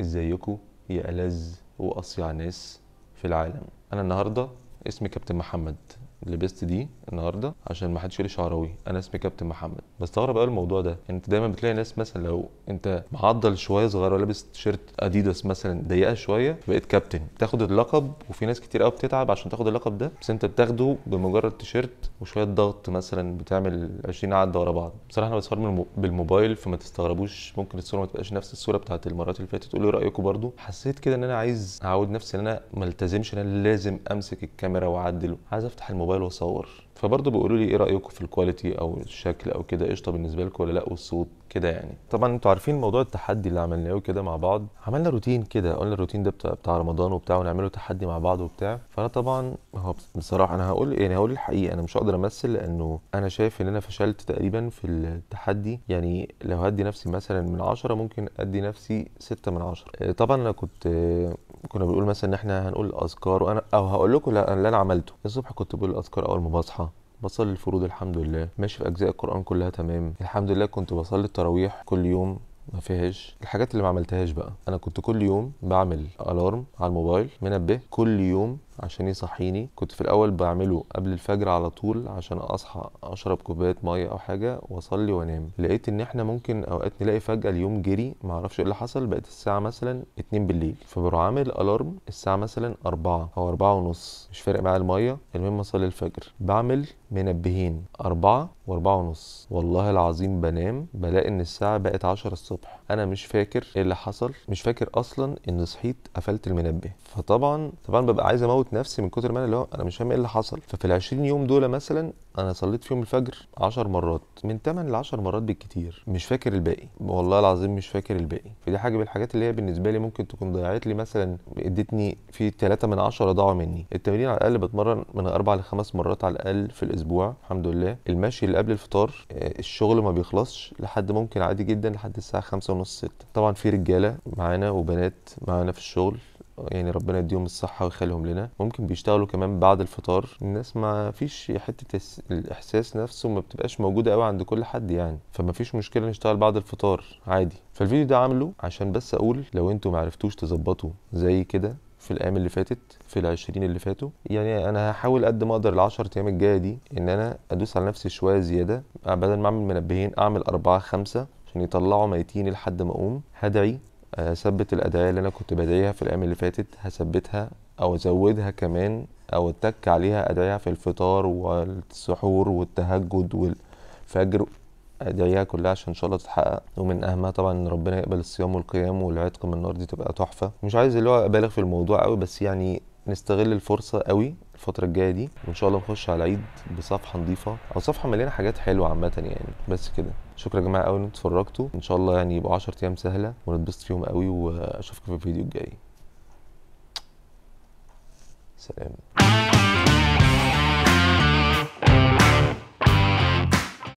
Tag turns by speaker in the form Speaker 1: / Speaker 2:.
Speaker 1: ازيكم يا ألذ وأصيع ناس في العالم أنا النهاردة اسمي كابتن محمد لبست دي النهارده عشان ما حدش يقول شعراوي انا اسمي كابتن محمد بستغرب قوي الموضوع ده يعني انت دايما بتلاقي ناس مثلا لو انت معضل شويه صغير ولابس تيشيرت اديداس مثلا ضيقه شويه بقيت كابتن تاخد اللقب وفي ناس كتير قوي بتتعب عشان تاخد اللقب ده بس انت بتاخده بمجرد تيشيرت وشويه ضغط مثلا بتعمل 20 عده ورا بعض بصراحه انا بتصور بالموبايل فما تستغربوش ممكن الصوره ما تبقاش نفس الصوره بتاعت المرات اللي فاتت قولوا رايكم برده حسيت كده ان انا عايز اعود نفسي ان انا ملتزمش ان انا لازم امسك الكاميرا واعدله عايز افتح الموبايل الموبايل واصور فبرضه بيقولوا لي ايه رايكم في الكواليتي او الشكل او كده قشطه بالنسبه لكم ولا لا والصوت كده يعني طبعا انتوا عارفين موضوع التحدي اللي عملناه كده مع بعض عملنا روتين كده قلنا الروتين ده بتاع, بتاع رمضان وبتاع ونعمله تحدي مع بعض وبتاع فانا طبعا هو بصراحه انا هقول يعني هقول الحقيقه انا مش هقدر امثل لانه انا شايف ان انا فشلت تقريبا في التحدي يعني لو هدي نفسي مثلا من عشرة ممكن ادي نفسي ستة من عشرة آه، طبعا انا كنت آه، كنا بنقول مثلا ان احنا هنقول اذكار وانا او هقول لكم اللي انا عملته الصبح كنت بقول الاذكار اول ما بصحى بصلي الفروض الحمد لله ماشي في اجزاء القران كلها تمام الحمد لله كنت بصلي التراويح كل يوم ما فيهاش الحاجات اللي ما عملتهاش بقى انا كنت كل يوم بعمل الارم على الموبايل منبه كل يوم عشان يصحيني كنت في الاول بعمله قبل الفجر على طول عشان اصحى اشرب كوبايه ميه او حاجه واصلي وانام لقيت ان احنا ممكن اوقات نلاقي فجاه اليوم جري معرفش ايه اللي حصل بقت الساعه مثلا 2 بالليل فبروح عامل الارم الساعه مثلا 4 او 4 ونص مش فارق معايا الميه المهم اصلي الفجر بعمل منبهين 4 و4 ونص والله العظيم بنام بلاقي ان الساعه بقت 10 الصبح انا مش فاكر ايه اللي حصل مش فاكر اصلا ان صحيت قفلت المنبه فطبعا طبعا ببقى عايز اموت بموت نفسي من كتر ما انا اللي هو انا مش فاهم ايه اللي حصل ففي ال 20 يوم دول مثلا انا صليت فيهم الفجر 10 مرات من 8 ل 10 مرات بالكتير مش فاكر الباقي والله العظيم مش فاكر الباقي فدي حاجه من الحاجات اللي هي بالنسبه لي ممكن تكون ضيعت لي مثلا ادتني في 3 من 10 ضاعوا مني التمرين على الاقل بتمرن من 4 ل 5 مرات على الاقل في الاسبوع الحمد لله المشي اللي قبل الفطار آه، الشغل ما بيخلصش لحد ممكن عادي جدا لحد الساعه 5 ونص 6 طبعا في رجاله معانا وبنات معانا في الشغل يعني ربنا يديهم الصحه ويخليهم لنا ممكن بيشتغلوا كمان بعد الفطار الناس ما فيش حته الاحساس نفسه ما بتبقاش موجوده قوي عند كل حد يعني فما فيش مشكله نشتغل بعد الفطار عادي فالفيديو ده عامله عشان بس اقول لو انتم ما عرفتوش تظبطوا زي كده في الايام اللي فاتت في العشرين اللي فاتوا يعني انا هحاول قد ما اقدر العشر ايام الجايه دي ان انا ادوس على نفسي شويه زياده بدل ما اعمل منبهين اعمل اربعه خمسه عشان يطلعوا ميتين لحد ما اقوم هدعي اثبت آه، الادعيه اللي انا كنت بدعيها في الايام اللي فاتت هثبتها او ازودها كمان او اتك عليها ادعيه في الفطار والسحور والتهجد والفجر ادعيها كلها عشان ان شاء الله تتحقق ومن اهمها طبعا ان ربنا يقبل الصيام والقيام والعتق من النار دي تبقى تحفه مش عايز اللي هو ابالغ في الموضوع قوي بس يعني نستغل الفرصه قوي الفترة الجاية دي وإن شاء الله نخش على العيد بصفحة نظيفة أو صفحة مليانة حاجات حلوة عامة يعني بس كده شكرا يا جماعه قوي ان اتفرجتوا ان شاء الله يعني يبقوا 10 ايام سهله ونتبسط فيهم قوي واشوفكم في الفيديو الجاي سلام